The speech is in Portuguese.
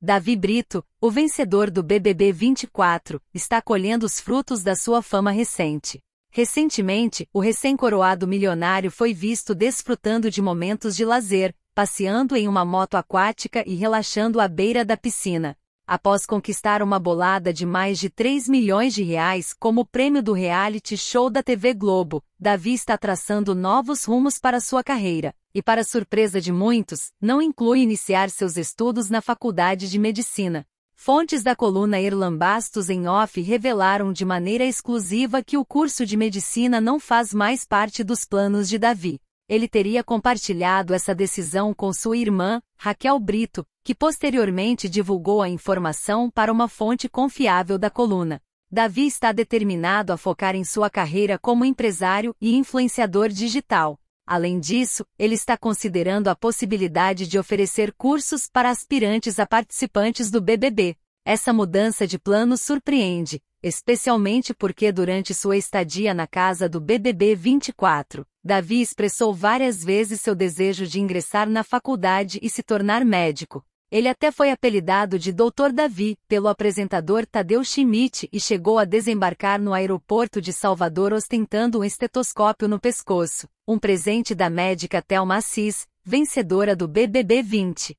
Davi Brito, o vencedor do BBB 24, está colhendo os frutos da sua fama recente. Recentemente, o recém-coroado milionário foi visto desfrutando de momentos de lazer, passeando em uma moto aquática e relaxando à beira da piscina, após conquistar uma bolada de mais de 3 milhões de reais como prêmio do reality show da TV Globo, Davi está traçando novos rumos para sua carreira, e para surpresa de muitos, não inclui iniciar seus estudos na Faculdade de Medicina. Fontes da coluna Irlan Bastos em off revelaram de maneira exclusiva que o curso de medicina não faz mais parte dos planos de Davi ele teria compartilhado essa decisão com sua irmã, Raquel Brito, que posteriormente divulgou a informação para uma fonte confiável da coluna. Davi está determinado a focar em sua carreira como empresário e influenciador digital. Além disso, ele está considerando a possibilidade de oferecer cursos para aspirantes a participantes do BBB. Essa mudança de plano surpreende, especialmente porque durante sua estadia na casa do BBB 24, Davi expressou várias vezes seu desejo de ingressar na faculdade e se tornar médico. Ele até foi apelidado de Doutor Davi pelo apresentador Tadeu Schmidt e chegou a desembarcar no aeroporto de Salvador ostentando um estetoscópio no pescoço, um presente da médica Thelma Assis, vencedora do BBB 20.